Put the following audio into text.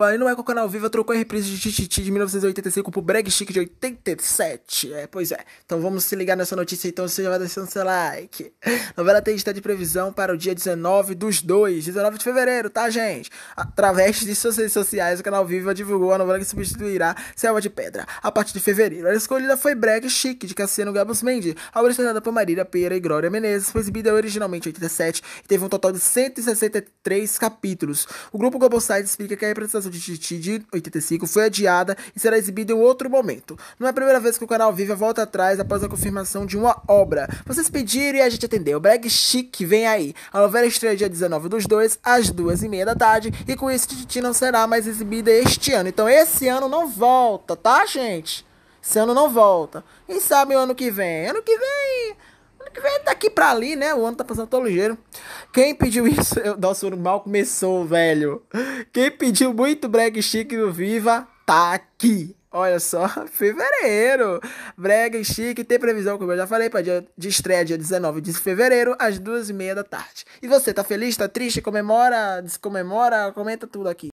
Aí não é com o canal Viva, trocou a reprise de Tititi de 1985 pro Brag Chic de 87. É, pois é. Então vamos se ligar nessa notícia, então você já vai deixando seu like. Novela tem está de previsão para o dia 19 dos 2, 19 de fevereiro, tá, gente? Através de suas redes sociais, o canal Viva divulgou a novela que substituirá Selva de Pedra a partir de fevereiro. A escolhida foi Brag Chic de Cassiano Gabus Mendes, a originada por Marília Pera e Glória Menezes. Foi exibida originalmente em 87 e teve um total de 163 capítulos. O grupo Global Site explica que a representação de Titi de 85 foi adiada e será exibida em outro momento. Não é a primeira vez que o canal Viva volta atrás após a confirmação de uma obra. Vocês pediram e a gente atendeu. Brag Chique vem aí. A novela estreia dia 19 dos 2, às 2h30 da tarde, e com isso Titi não será mais exibida este ano. Então esse ano não volta, tá, gente? Esse ano não volta. Quem sabe o ano que vem? Ano que vem daqui pra ali, né? O ano tá passando tão ligeiro. Quem pediu isso? nosso nossa, o mal começou, velho. Quem pediu muito Brag Chique no Viva, tá aqui. Olha só, fevereiro. Brega e Chique tem previsão, como eu já falei, para dia de estreia dia 19 de fevereiro, às duas e meia da tarde. E você, tá feliz, tá triste, comemora, descomemora, comenta tudo aqui.